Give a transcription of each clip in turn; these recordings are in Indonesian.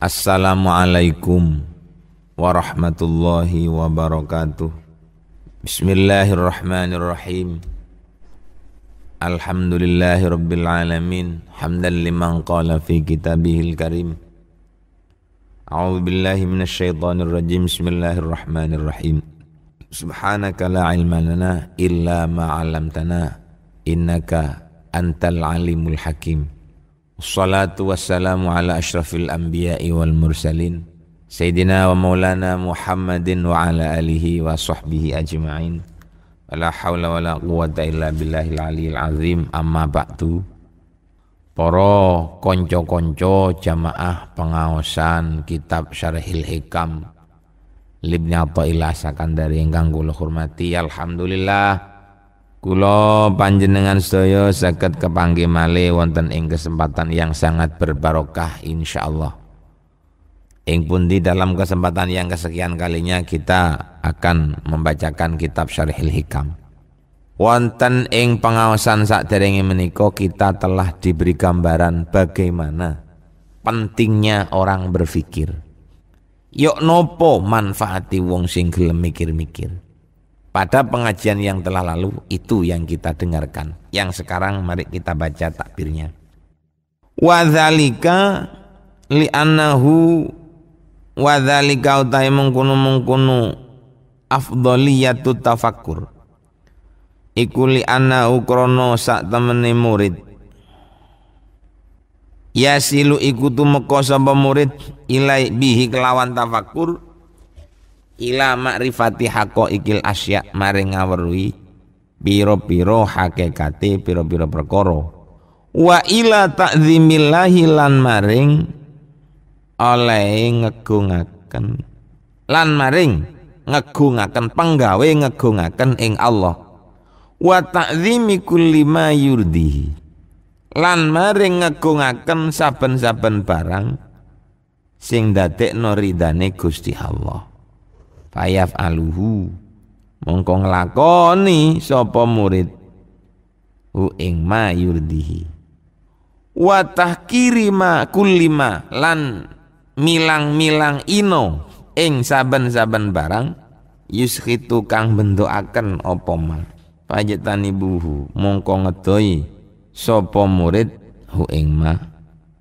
Assalamualaikum warahmatullahi wabarakatuh. Bismillahirrahmanirrahim. Alhamdulillahirabbil alamin. Hamdan liman qala fi kitabihil karim. A'udzu billahi minasyaitonir rajim. Bismillahirrahmanirrahim. Subhanaka la ilma lana illa ma innaka antal alimul hakim. Assalatu wassalamu ala ashrafil anbiya'i wal mursalin Sayyidina wa maulana Muhammadin wa ala alihi wa sahbihi ajma'in Wa la hawla wa la quwata illa billahil aliyil azim Amma ba'du Para konco-konco jamaah pengaosan kitab syarhil hikam libnya Atta'illah sakandari yang ganggu kula hormati Alhamdulillah Kulo panjenengan sedaya sakit kepanggih malih wonten ing kesempatan yang sangat berbarokah insyaallah. Ing pundi dalam kesempatan yang kesekian kalinya kita akan membacakan kitab Syarhil Hikam. Wonten ing pengawasan sakderenge menika kita telah diberi gambaran bagaimana pentingnya orang berpikir. Yok nopo manfaati wong sing gelem mikir-mikir. Pada pengajian yang telah lalu itu yang kita dengarkan. Yang sekarang mari kita baca takbirnya. Wa Wadzalika li'annahu dzalika utai mengkunu mengkunu afdholiyatut tafakkur. Iku li'annahu krono sak temene murid. Yasilu iku tumeka sapa murid ilai bihi kelawan tafakur ila makrifati ikil asya maring ngawerui piro-piro hakikate piro-piro perkoro wa ila takzimillahi lan maring oleh ngegungakan lan maring ngegungakan penggawe ngegungakan ing Allah wa ta'zimi lima yurdihi lan maring ngegungakan saben-saben barang sing dadekno ridane Gusti Allah Fayaf aluhu mongkong nglakoni sapa murid hu ing ma yurdihi watah tahkiri ma lan milang-milang ino ing saben-saben barang yuskhitu kang bendokaken apa ma pajetani buhu mongko ngedoi sapa murid hu ing ma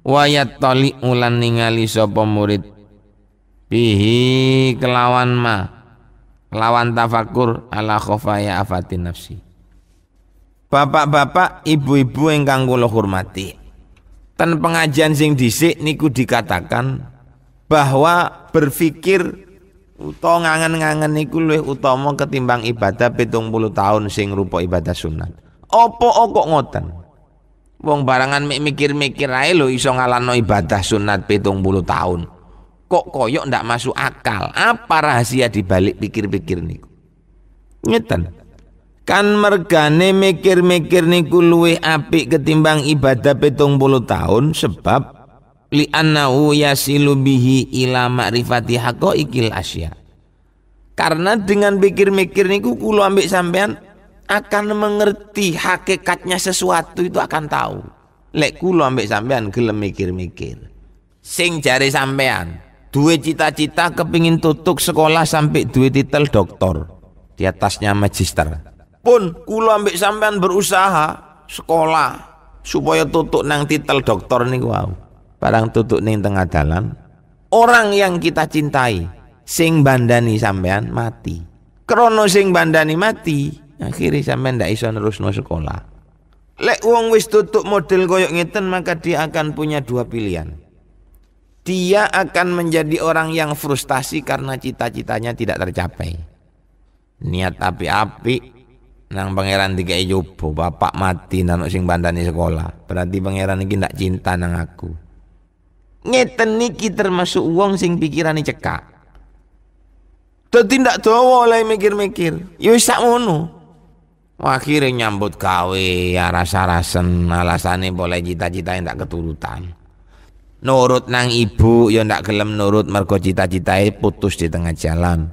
wayat tali ulan ningali sapa murid bihi kelawan ma kelawan tafakur ala khofaya afatin nafsi Bapak-bapak, ibu-ibu ingkang kula hormati. Ten pengajian sing disik niku dikatakan bahwa berpikir utawa ngangen-ngangen niku luwih utama ketimbang ibadah puluh tahun sing rupa ibadah sunat. opo kok ngoten? Wong barangan mikir-mikir ae lho iso ngalano ibadah sunat puluh tahun kok koyok ndak masuk akal. Apa rahasia dibalik pikir-pikir niku? Ngeten. Kan mergane mikir-mikir niku luwih apik ketimbang ibadah petung puluh tahun sebab li li'annahu yasilu bihi ila ma'rifati haqaiqil asya. Karena dengan pikir-mikir niku kulo ambek sampean akan mengerti hakikatnya sesuatu itu akan tahu. Lek kulo ambek sampean gelem mikir-mikir. Sing jari sampean Dua cita-cita kepingin tutup sekolah sampai dua titel doktor di atasnya magister pun kulo ambek sampean berusaha sekolah supaya tutup nang titel doktor nih wow barang tutup nih tengah jalan orang yang kita cintai sing bandani sampean mati krono sing bandani mati akhirnya sampean ndak iso no sekolah lek wong wis tutup model koyok ngeten maka dia akan punya dua pilihan dia akan menjadi orang yang frustasi karena cita-citanya tidak tercapai. Niat api-api nang pangeran tiga ijo bapak mati nang sing bandani sekolah. Berarti pangeran ini tidak cinta nang aku. Ngeten niki termasuk uang sing pikirane cekak. Tapi tidak tahu oleh mikir-mikir. Ya uno, sak ngono. Akhirnya nyambut ya rasa-rasen alasane boleh cita-cita yang tak keturutan nurut nang ibu ya ndak gelem nurut mergo cita-citae putus di tengah jalan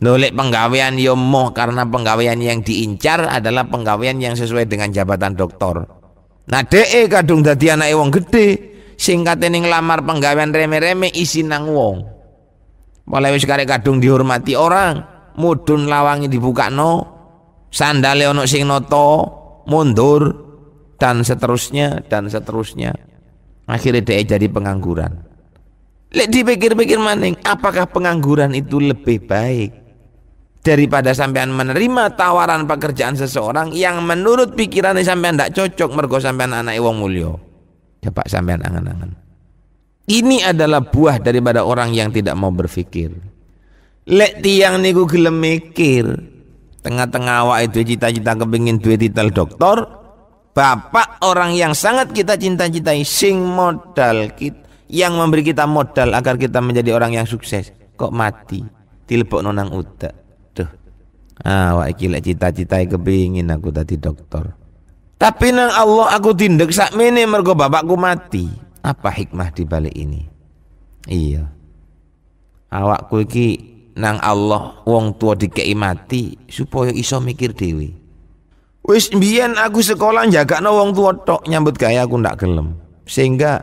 nulik penggawean ya moh karena penggawean yang diincar adalah penggawean yang sesuai dengan jabatan doktor nah dee eh, kadung dadi anake wong gede singkatening ini lamar penggawean reme-reme isi nang wong mulai wis kadung dihormati orang mudun lawangi dibuka no sandale ono sing noto mundur dan seterusnya dan seterusnya akhirnya dia jadi pengangguran Lek dipikir-pikir maning, apakah pengangguran itu lebih baik daripada sampean menerima tawaran pekerjaan seseorang yang menurut pikirannya sampean tidak cocok mergo sampean anak wong mulio. Coba sampean angan-angan. Ini adalah buah daripada orang yang tidak mau berpikir. Lek tiang niku gelem mikir. Tengah-tengah awak itu cita-cita kepingin duit titel doktor, Bapak orang yang sangat kita cinta-cintai sing modal kita yang memberi kita modal agar kita menjadi orang yang sukses kok mati dilebok nonang uta, tuh. ah, iki cita cita kepingin aku tadi dokter tapi nang Allah aku tindak sakmene mergo bapakku mati apa hikmah di balik ini iya awakku iki nang Allah wong tua dikei mati supaya iso mikir dewi Wis mbiyen aku sekolah jagakno wong tua tok nyambut gawe aku ndak gelem. Sehingga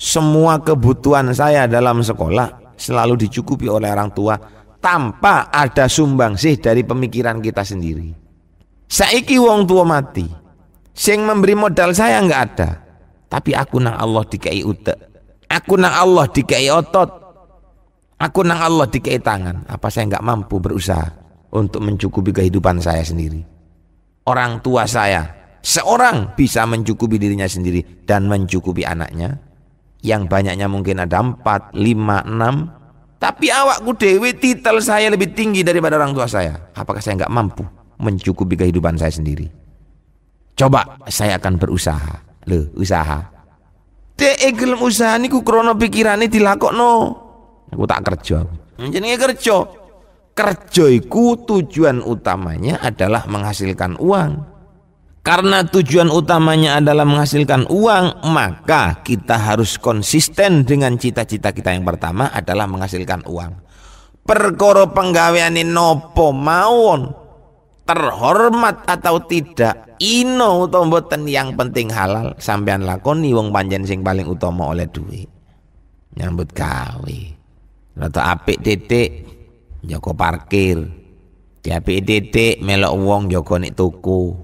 semua kebutuhan saya dalam sekolah selalu dicukupi oleh orang tua tanpa ada sumbang sih dari pemikiran kita sendiri. Saiki wong tua mati. Sing memberi modal saya nggak ada. Tapi aku nang Allah dikai utek. Aku nang Allah dikai otot. Aku nang Allah dikai tangan. Apa saya nggak mampu berusaha untuk mencukupi kehidupan saya sendiri? orang tua saya. Seorang bisa mencukupi dirinya sendiri dan mencukupi anaknya. Yang banyaknya mungkin ada empat, lima, enam. Tapi awakku dewi titel saya lebih tinggi daripada orang tua saya. Apakah saya nggak mampu mencukupi kehidupan saya sendiri? Coba saya akan berusaha. Loh, usaha. Dek eh, gelem usaha ku krono dilakok no Aku tak kerja. Jadi kerja kerjoiku tujuan utamanya adalah menghasilkan uang. Karena tujuan utamanya adalah menghasilkan uang, maka kita harus konsisten dengan cita-cita kita yang pertama adalah menghasilkan uang. Perkoro penggaweane nopo mawon terhormat atau tidak ino tomboten yang penting halal sampean lakoni wong panjen sing paling utama oleh duit nyambut gawe atau apik titik Joko parkir diapi titik melok wong Joko nek toko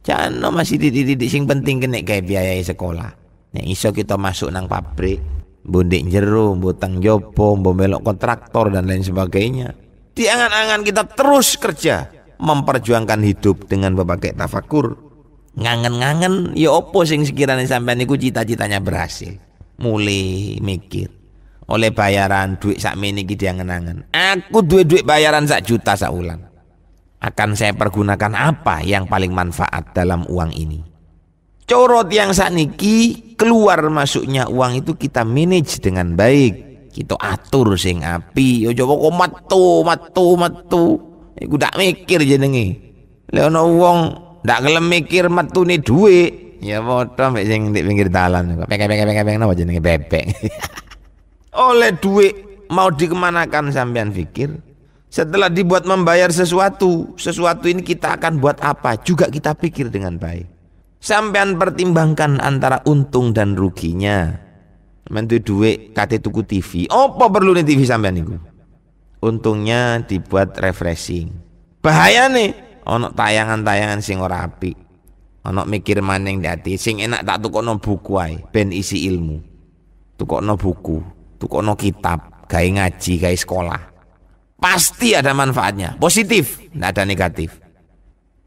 Jano masih dididik sing penting kene kayak biaya sekolah nek iso kita masuk nang pabrik bundik jeru, butang jopo, melok kontraktor dan lain sebagainya. Diangan-angan kita terus kerja, memperjuangkan hidup dengan berbagai tafakur. Ngangen-ngangen, ya opo sing sekiranya sampai niku cita-citanya berhasil. Mulai mikir, oleh bayaran duit sak mini gitu yang angen Aku duit-duit bayaran sak juta sak ulang. Akan saya pergunakan apa yang paling manfaat dalam uang ini? Corot yang sak niki keluar masuknya uang itu kita manage dengan baik. Kita atur sing api. Yo coba kok matu matu matu Iku dak mikir jenenge. Lek Leono uang dak gelem mikir nih duit, ya padha mbek sing di pinggir dalan pengen pengen pengen pengeng napa jenenge bebek. Oleh duit mau dikemanakan sampean pikir? Setelah dibuat membayar sesuatu, sesuatu ini kita akan buat apa? Juga kita pikir dengan baik. Sampean pertimbangkan antara untung dan ruginya. Mentu duit kate tuku TV. Apa perlu nih TV sampean itu Untungnya dibuat refreshing. Bahaya nih, ono tayangan-tayangan sing ora apik. Ono mikir maning di sing enak tak tukokno buku ae ben isi ilmu. Tukokno buku, tukono kitab, gawe ngaji, gawe sekolah. Pasti ada manfaatnya, positif, tidak ada negatif.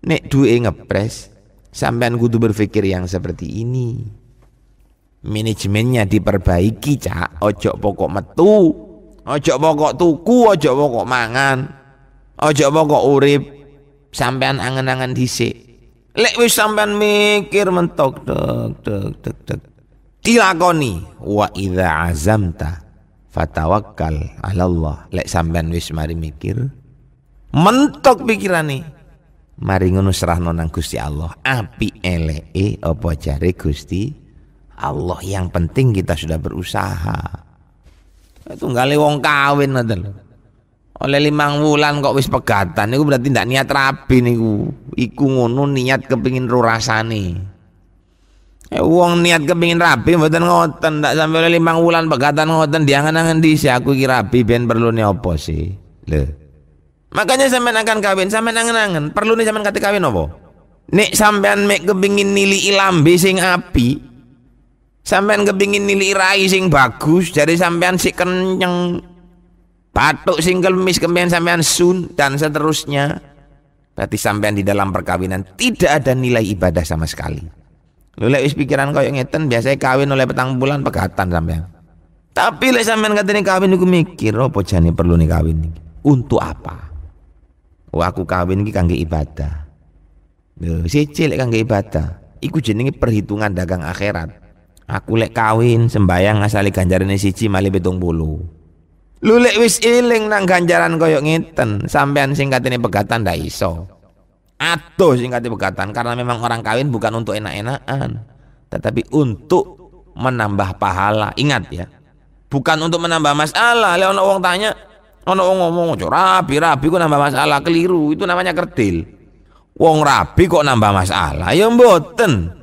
Nek duwe ngepres, sampean kudu berfikir yang seperti ini. Manajemennya diperbaiki, Cak. Ojo pokok metu, ojo pokok tuku, ojo pokok mangan, ojo pokok urip. Sampean angen-angen dhisik. Lek wis sampean mikir mentok dek dek dek dek. Dilakoni wa idza azamta fatawakal ala Allah. Lek sampean wis mari mikir. Mentok pikiran nih, Mari ngono serah nonang Gusti Allah. Api elee apa jari Gusti Allah. Yang penting kita sudah berusaha. itu nggak wong kawin nanti oleh limang wulan kok wis pegatan itu berarti tidak niat rapi nih iku ngono niat kepingin rurasani nih. Ya, wong niat kepingin rapi buatan ngoten tak sampai oleh limang bulan pegatan ngoten dia ngan angan si aku kira rapi ben perlu nih opo sih le. makanya sampean akan kawin sampean angen-angen perlu nih sampean kata kawin opo. nek sampean mek kepingin nili ilam bising api sampean kepingin nili rai sing bagus jadi sampean si kenyeng patuk single mis kemudian sampean sun dan seterusnya berarti sampean di dalam perkawinan tidak ada nilai ibadah sama sekali Lule wis pikiran koyo ngeten biasanya kawin oleh petang bulan pegatan sampean. Tapi lek sampean katene kawin niku mikir apa jane perlu nih kawin Untuk apa? Oh aku kawin iki kangge ibadah. Lho siji lek kangge ibadah. Iku jenenge perhitungan dagang akhirat. Aku lek kawin sembayang asale ganjarane siji male pitung bulu. Lho wis iling nang ganjaran koyo ngeten, sampean sing katene pegatan ndak iso. Atuh singkat bekatan karena memang orang kawin bukan untuk enak-enakan, tetapi untuk menambah pahala. Ingat ya, bukan untuk menambah masalah. lewat orang tanya, ono wong ngomong ojo rapi rapi kok nambah masalah keliru. Itu namanya kertil. Wong rapi kok nambah masalah? Ya mboten.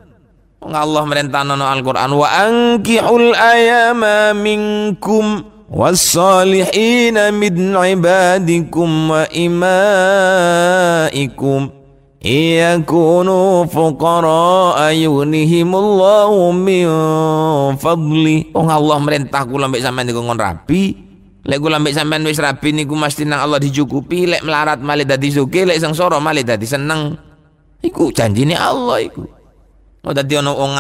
Wong Allah merintah nono Al-Qur'an wa angkihul ayama minkum wassalihina min ibadikum wa imaikum إن يكونوا فقراء يغنيهم الله من Oh Allah merintah kula mbek sampean niku ngon rapi. Lek kula mbek sampean wis rapi niku mesti nang Allah dicukupi, lek melarat malih dadi sugih, lek sengsara malih dadi seneng. Iku janjine Allah iku. Oh dadi ono wong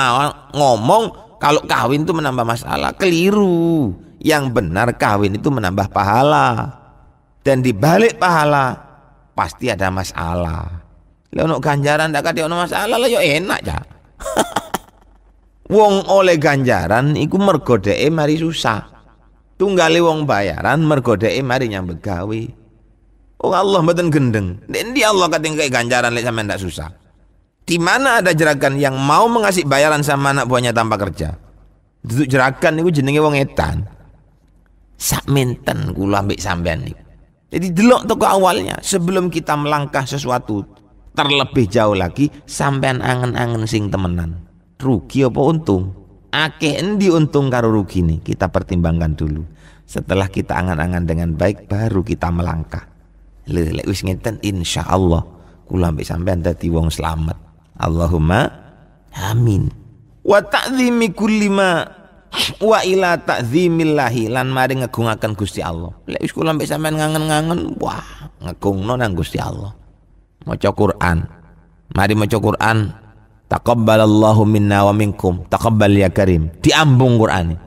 ngomong kalau kawin itu menambah masalah, keliru. Yang benar kawin itu menambah pahala. Dan dibalik pahala pasti ada masalah. Lah ono ganjaran ndak kate ono masalah lah yo enak ya. wong oleh ganjaran iku mergo dheke mari susah. Tunggale wong bayaran mergo dheke mari nyambet gawe. Oh Allah mboten gendeng. Ndi Allah kate ganjaran lek sampean ndak susah. Di mana ada jerakan yang mau mengasih bayaran sama anak buahnya tanpa kerja? Duduk jerakan itu jenenge wong etan. Sak menten kula ambek sampean niku. Jadi delok toko awalnya sebelum kita melangkah sesuatu Terlebih jauh lagi sampean angen-angen sing temenan. Rugi apa untung? Akeh endi untung karo rugi nih kita pertimbangkan dulu. Setelah kita angan-angan dengan baik baru kita melangkah. Lele wis ngeten insyaallah kula ambek sampean dadi wong selamat. Allahumma amin. Wa ta'zimi kulli ma wa ila ta'zimillahi lan mari ngegungaken Gusti Allah. Lek wis kula ambek sampean ngangen-ngangen, wah, ngegungno nang Gusti Allah maca Quran mari maca Quran taqabbalallahu minna wa minkum taqabbal ya karim diambung Quran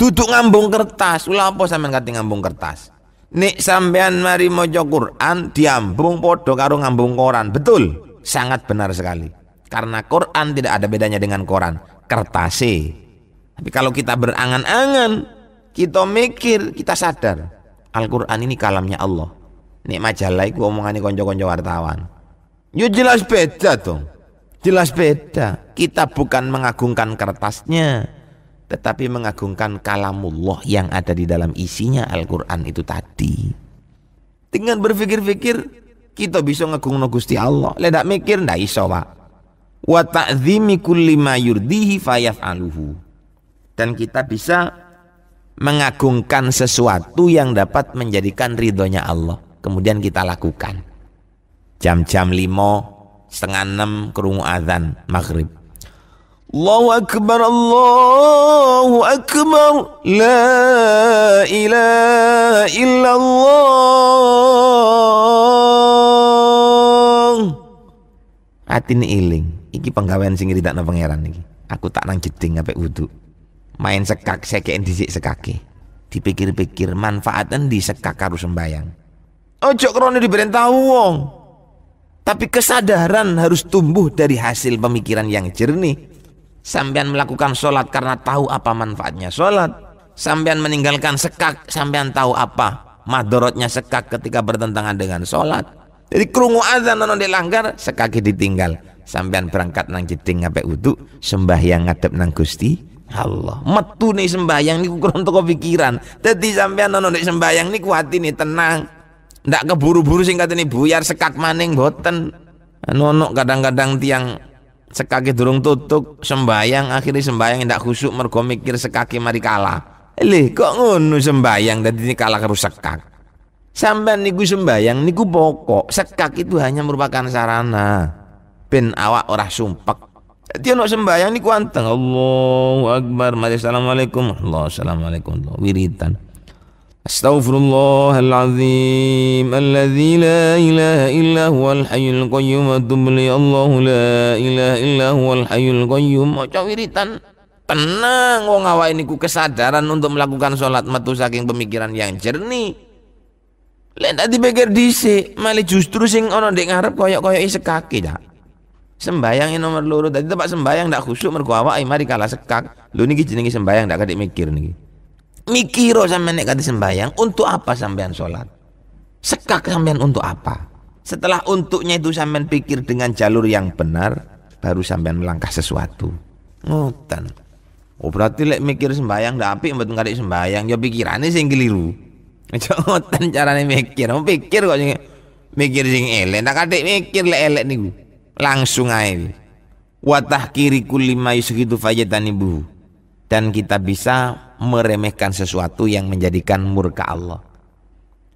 duduk ngambung kertas ulah apa sampean kate ngambung kertas nek sampean mari maca Quran diambung padha karo ngambung koran betul sangat benar sekali karena Quran tidak ada bedanya dengan koran sih. tapi kalau kita berangan-angan kita mikir kita sadar Al-Quran ini kalamnya Allah nek majalah iku omongane kanca-kanca wartawan Ya jelas beda tuh, Jelas beda. Kita bukan mengagungkan kertasnya, tetapi mengagungkan kalamullah yang ada di dalam isinya Al-Qur'an itu tadi. Dengan berpikir-pikir kita bisa ngagungno Gusti Allah. Lek mikir ndak iso, Pak. Wa ta'dhimi kulli ma yurdihi fayaf'aluhu. Dan kita bisa mengagungkan sesuatu yang dapat menjadikan ridhonya Allah. Kemudian kita lakukan jam-jam lima setengah enam kerungu azan maghrib Allahu Akbar, Allahu Akbar, La ilaha illallah. ini iling, iki penggawean sing tak na pangeran iki. Aku tak nang jeding ape wudu. Main sekak sekek disik sekake. Dipikir-pikir manfaatnya di sekak harus sembayang. Ojo krone diberitahu wong. Tapi kesadaran harus tumbuh dari hasil pemikiran yang jernih. Sampean melakukan sholat karena tahu apa manfaatnya sholat. Sampean meninggalkan sekak, sampean tahu apa madorotnya sekak ketika bertentangan dengan sholat. Jadi kerungu azan nono dilanggar, sekaki ditinggal. Sampean berangkat nang jeding ngape wudu, sembahyang ngadep nang gusti. Allah, metu nih sembahyang niku kurang toko pikiran. Jadi sampean nono sembahyang niku hati nih tenang ndak keburu-buru sing ini buyar sekak maning boten nonok anu kadang-kadang tiang sekaki durung tutup sembayang akhirnya sembayang ndak khusuk mergo mikir sekaki mari kalah lih kok ngono sembayang dadi ini kalah karo sekak sampean niku sembayang niku pokok sekak itu hanya merupakan sarana ben awak ora sumpek dia nak sembahyang ni kuanteng. Allahu Akbar. Mari Assalamualaikum. Allah Assalamualaikum. Wiritan. أستغفر الله العظيم الذي لا إله إلا هو الحي القيوم أتوب لي الله لا إله إلا هو الحي القيوم Ojo Tenang wong awak ini ku kesadaran untuk melakukan sholat metu saking pemikiran yang jernih lain tadi dipikir dhisik, malah justru sing ono ndek ngarep koyok-koyoki koyok sekake ya. Sembayang nomor loro tadi tepak sembayang ndak khusuk mergo awak mari kalah sekak. lu niki jenenge sembayang ndak kadek mikir niki. Mikiro sampean nek kate sembayang, untuk apa sampean sholat? Sekak sampean untuk apa? Setelah untuknya itu sampean pikir dengan jalur yang benar, baru sampean melangkah sesuatu. Ngoten. Oh berarti lek mikir sembayang ndak apik mboten karek sembayang, ya pikirane sing keliru. Aja ngoten carane mikir. Mau pikir kok sing mikir sing elek, ndak kadek mikir lek elek niku. Langsung ae. Wa tahkiri kulli ma yusghidu ibu Dan kita bisa meremehkan sesuatu yang menjadikan murka Allah.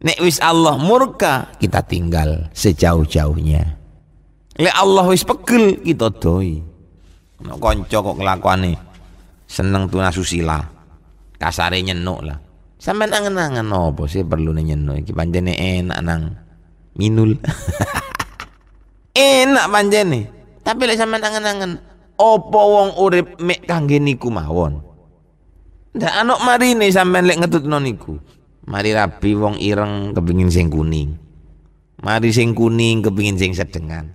Nek wis Allah murka, kita tinggal sejauh-jauhnya. Le Allah wis pegel, kita doi. Nek konco kok kelakuane seneng tuna susila. Kasare nyenuk lah. Sampeyan angen-angen apa sih perlu nyenuk iki panjene enak nang minul. enak panjene. Tapi lek sampeyan angen-angen apa wong urip mek kangge niku mawon. Ndak mari ini sampai lek ngetut noniku Mari rapi wong ireng kepingin sing kuning. Mari sing kuning kepingin sing sedengan.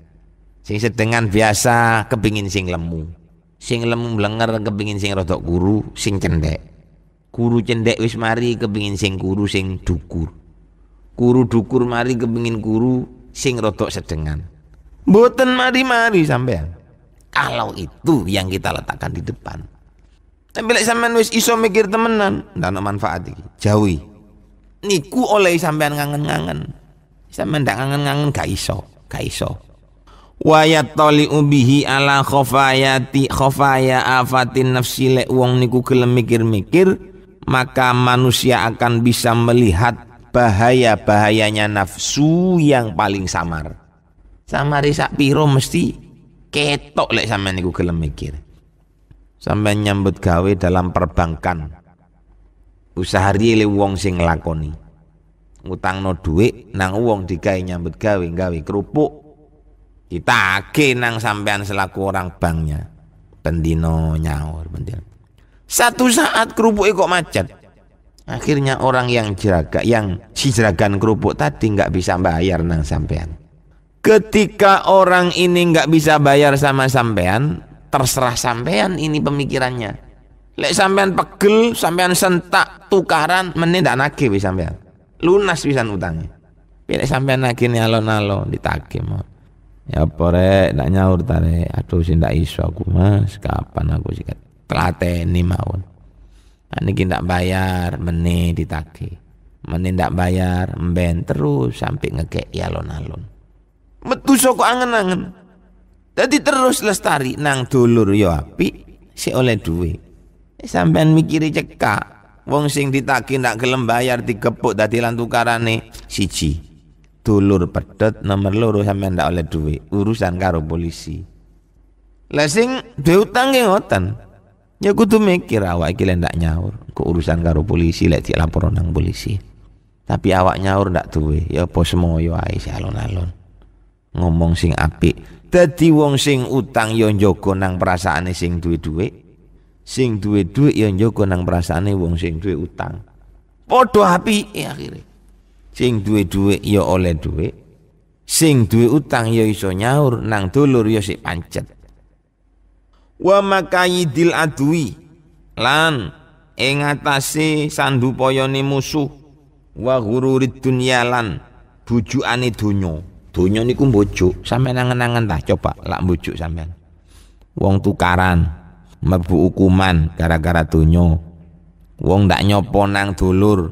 Sing sedengan biasa kepingin sing lemu. Sing lemu blenger kepingin sing rotok guru sing cendek. guru cendek wis mari kepingin sing guru sing dukur. guru dukur mari kepingin guru sing rotok sedengan. Boten mari-mari sampean. Kalau itu yang kita letakkan di depan. Tapi lek sampean wis iso mikir temenan, ndak ono manfaat iki. Jauhi. Niku oleh sampean ngangen-ngangen. Sampean ndak ngangen-ngangen gak iso, gak iso. Wa yattali ubihi ala khofayati khofaya afatin nafsi lek wong niku gelem mikir-mikir, maka manusia akan bisa melihat bahaya-bahayanya nafsu yang paling samar. Samar sak piro mesti ketok lek sampean niku gelem mikir sampai nyambut gawe dalam perbankan usaha riile wong sing lakoni utang duit nang wong dikai nyambut gawe gawe kerupuk kita ake nang sampean selaku orang banknya pendino nyawur pendino satu saat kerupuk kok macet akhirnya orang yang jeraga yang si jeragan kerupuk tadi nggak bisa bayar nang sampean ketika orang ini nggak bisa bayar sama sampean terserah sampean ini pemikirannya lek sampean pegel sampean sentak tukaran meneh ndak nagih wis sampean lunas pisan utangnya pilih sampean lagi ni alon ditagih mau ya apa rek ndak nyaur tare aduh sih ndak iso aku mas kapan aku sikat, telateni mawon nah, niki ndak bayar meneh ditagih meneh ndak bayar mben terus sampai ngekek alon-alon metu soko angen-angen Tadi terus lestari nang dulur yo ya api si oleh duwe. Eh, sampai mikiri cekak. Wong sing ditagi nak gelem bayar dikepuk dadi lan tukarane siji. Dulur pedet nomor loro sampean ndak oleh duwe urusan karo polisi. Lah sing duwe utang ngoten. Ya kudu mikir awak iki ndak nyaur, kok urusan karo polisi lek dilapor nang polisi. Tapi awak nyaur ndak duwe, ya bos moyo ae alon-alon. Ngomong sing apik Dadi wong sing utang ya njaga nang perasaane sing duwe duwe Sing duwe duit ya njaga nang perasaane wong sing duwe utang. Padha api akhire. Sing duwe duwe yo ya oleh duit. Sing duwe utang ya iso nyaur nang dulur yo ya sik pancet. Wa makayidil adui lan ing atase sandupayane musuh wa ghururid dunyalan bujukane donya. Donya niku mbojuk, sampean nangen nangen tah coba lak mbojuk sampean. Wong tukaran, mlebu hukuman gara-gara tunyo, Wong ndak nyopo nang dulur,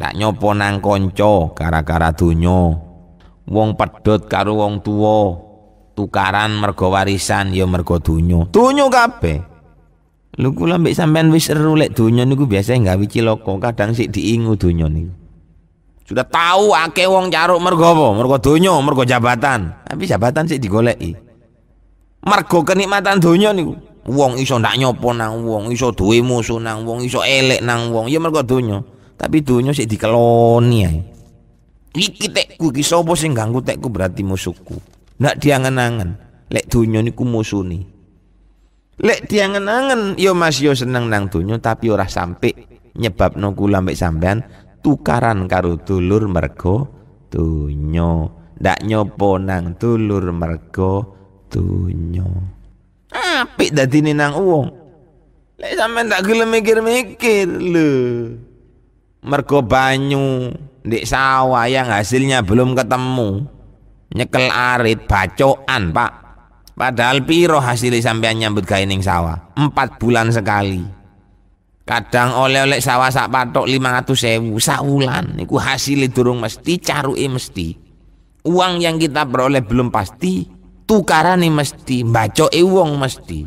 ndak nyopo nang konco gara-gara tunyo, Wong pedot karo wong tuwa, tukaran mergo warisan ya mergo tunyo, tunyo kabeh. lu kula mbek sampean wis eru lek donya niku nggak gawe cilaka, kadang sik diingu tunyo niku. Sudah tahu ake wong jaruk mergo apa? Mergo donya, mergo jabatan. Tapi jabatan sih digoleki. Mergo kenikmatan donya niku. Wong iso ndak nyopo nang wong, iso duwe musuh nang wong, iso elek nang wong. Ya mergo donya. Tapi donya sih dikeloni ae. Iki tekku iki sapa sing ganggu tekku berarti musuhku. Ndak diangen-angen. Lek donya niku musuhne. Lek diangen-angen yo ya Mas yo ya seneng nang donya tapi ora sampai nyebab nunggu lambek sampean tukaran karo dulur mergo dunyo ndak nyopo nang dulur mergo dunyo apik dadine nang wong lek sampean tak gelem mikir-mikir lho mergo banyu ndek sawah yang hasilnya belum ketemu nyekel arit bacokan pak padahal piro hasilnya sampean nyambut gawe sawah empat bulan sekali kadang oleh-oleh sawah sak patok sewu sawulan niku hasilnya durung mesti caruke mesti uang yang kita peroleh belum pasti tukarane mesti mbacoke wong mesti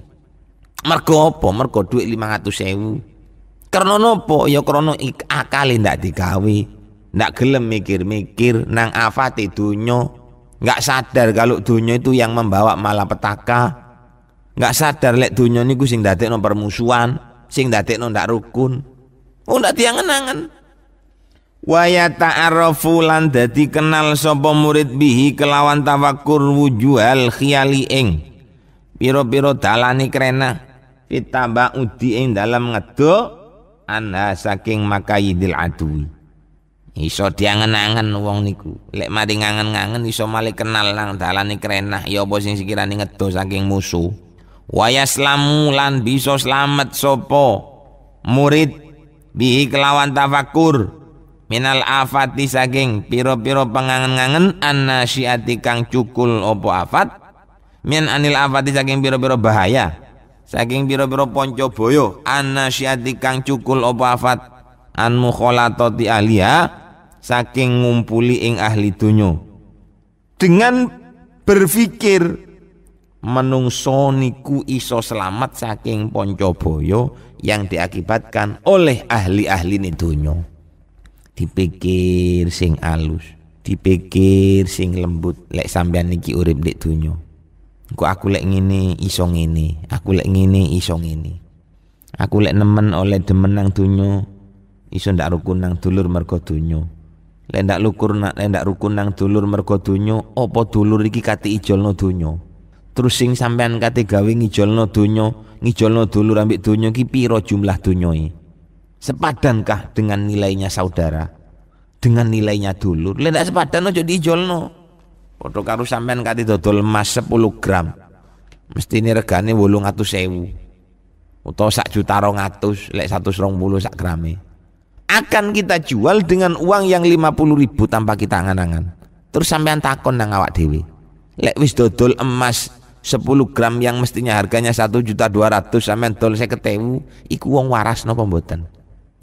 mergo apa mergo ratus sewu karena nopo ya karena akal ndak digawe ndak gelem mikir-mikir nang afate dunya nggak sadar kalau dunia itu yang membawa malapetaka nggak sadar lek dunia niku sing no permusuhan sing dadekno ndak rukun. Oh ndak tiang angen Waya ta'arrafu lan dadi kenal sapa murid bihi kelawan tafakur wujual khiyali ing biro pira dalane krena fitaba udi ing dalam ngeduk anha saking makayidil adui iso diangen-angen wong niku lek mari ngangen-ngangen iso malah kenal nang dalane krena ya apa sing sikirane ngeduk saking musuh wayaslamu lan bisa slamet sopo murid bihi kelawan tafakur minal afati saking piro-piro pengangen anna syiati kang cukul opo afat min anil afati saking piro-piro bahaya saking piro-piro ponco boyo syiati kang cukul opo afat an mukholatoti ahliya saking ngumpuli ing ahli dunyo dengan berpikir menungso niku iso selamat saking Poncoboyo yang diakibatkan oleh ahli-ahli ini dipikir sing alus dipikir sing lembut lek sampean niki urip di dunia Kok aku lek ngene iso ngene aku lek ngene iso ngene aku lek nemen oleh demen nang dunia iso ndak rukun nang dulur mergo dunya lek ndak lukur lek ndak rukun nang dulur mergo dunya apa dulur iki kati ijolno dunya Terus sing sampean kate gawe ngijolno donya, ngijolno dulur ambek donya ki pira jumlah donyoi? E? Sepadankah dengan nilainya saudara? Dengan nilainya dulur? Lek ndak sepadan ojo diijolno. Padha karo sampean kate dodol emas 10 gram. Mesti ini regane 800.000. Atau sak juta rong atus, lek satu rong sak grame. Akan kita jual dengan uang yang 50 ribu tanpa kita angan-angan. Terus sampean takon nang awak dewi. Lek wis dodol emas 10 gram yang mestinya harganya satu juta dol saya saya ketemu. iku wong waras napa mboten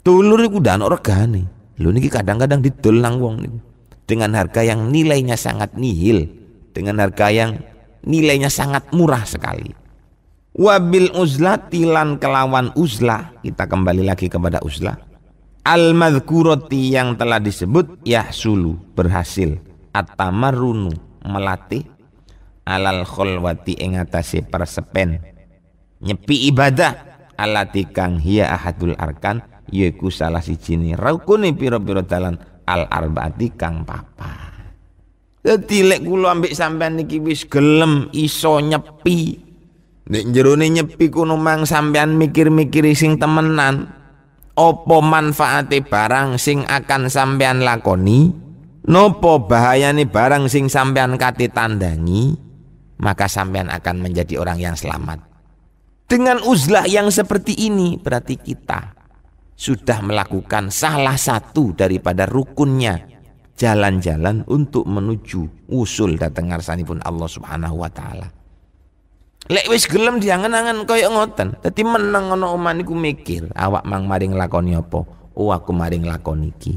dulur iku dan regane lho niki kadang-kadang didol nang wong niku dengan harga yang nilainya sangat nihil dengan harga yang nilainya sangat murah sekali wabil uzlah tilan kelawan uzlah kita kembali lagi kepada uzlah al madhkuroti yang telah disebut yahsulu berhasil atamarunu melatih alal kholwati ing atase persepen nyepi ibadah alatikang kang hiya ahadul arkan yaiku salah si cini rukune piro piro dalan al arbaati kang papa dadi lek kulo ambek sampean niki wis gelem iso nyepi nek jerone nyepi kuno mang sampean mikir-mikir sing temenan opo manfaati barang sing akan sampean lakoni nopo bahayane barang sing sampean kate tandangi maka sampean akan menjadi orang yang selamat. Dengan uzlah yang seperti ini, berarti kita sudah melakukan salah satu daripada rukunnya jalan-jalan untuk menuju usul dateng ngarsanipun Allah Subhanahu wa taala. Lek wis gelem diangen-angen kaya ngoten, dadi meneng ana oman iku mikir, awak mang maring lakoni apa? Oh aku maring lakoni iki.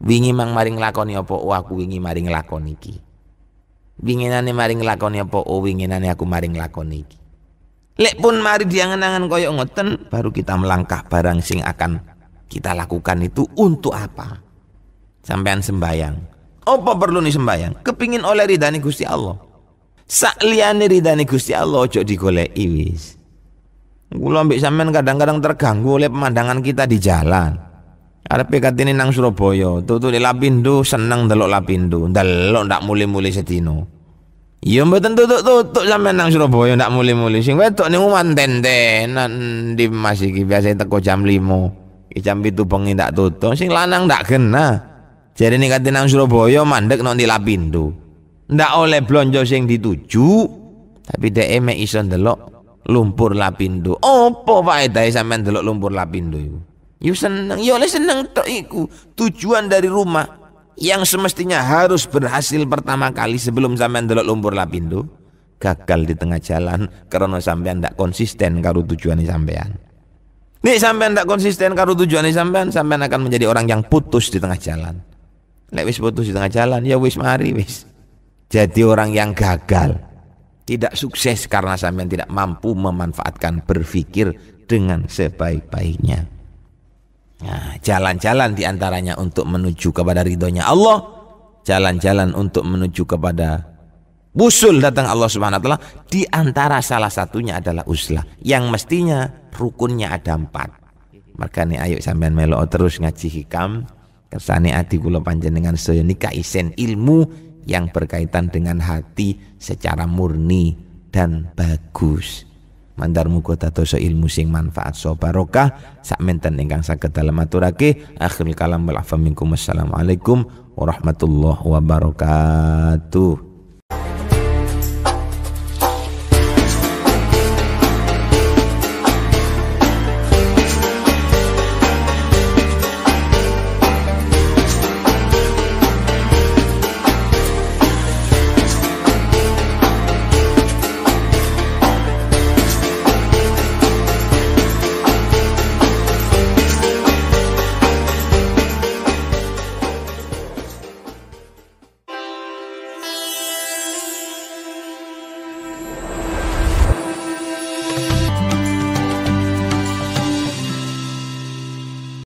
Wingi mang maring lakoni apa? Oh aku wingi maring lakoni iki winginane maring lakoni apa oh winginane aku maring lakoni iki lek pun mari diangen-angen koyo ngoten baru kita melangkah barang sing akan kita lakukan itu untuk apa sampean sembayang apa perlu nih sembayang kepingin oleh ridani Gusti Allah sakliane ridani Gusti Allah ojo digoleki wis kula ambek sampean kadang-kadang terganggu oleh pemandangan kita di jalan Arep katene nang Surabaya, di Lapindo seneng delok Lapindo, delok ndak muli-muli sedino. Ya mboten tutuk-tutuk sampean nang Surabaya ndak muli-muli. Sing wedok niku manten-tenan di Mas iki biasa teko jam limo Iki jam 7 bengi ndak tutup, sing lanang ndak kena. Jadi nih katin nang Surabaya mandek nong di Lapindo. Ndak oleh blonjo sing dituju, tapi dhek mek iso delok lumpur Lapindo. Opo faedahe sampean delok lumpur Lapindo itu. Yo seneng, yo oleh seneng tok iku. Tujuan dari rumah yang semestinya harus berhasil pertama kali sebelum sampean delok lumpur lapindo gagal di tengah jalan karena sampean ndak konsisten karo tujuan sampean. Nih sampean ndak konsisten karo tujuan sampean, sampean akan menjadi orang yang putus di tengah jalan. Lek wis putus di tengah jalan, ya wis mari wis. Jadi orang yang gagal, tidak sukses karena sampean tidak mampu memanfaatkan berpikir dengan sebaik-baiknya. Nah, jalan-jalan diantaranya untuk menuju kepada ridhonya Allah, jalan-jalan untuk menuju kepada Busul datang Allah Subhanahu wa di antara salah satunya adalah uslah yang mestinya rukunnya ada empat. Maka nih ayo sampean melo terus ngaji hikam kersane ati gula panjenengan dengan nika isen ilmu yang berkaitan dengan hati secara murni dan bagus. Mandar muga dadosa ilmu sing manfaat so barokah sakmenten ingkang saged dalem aturake akhirul kalam wal minkum wassalamualaikum warahmatullahi wabarakatuh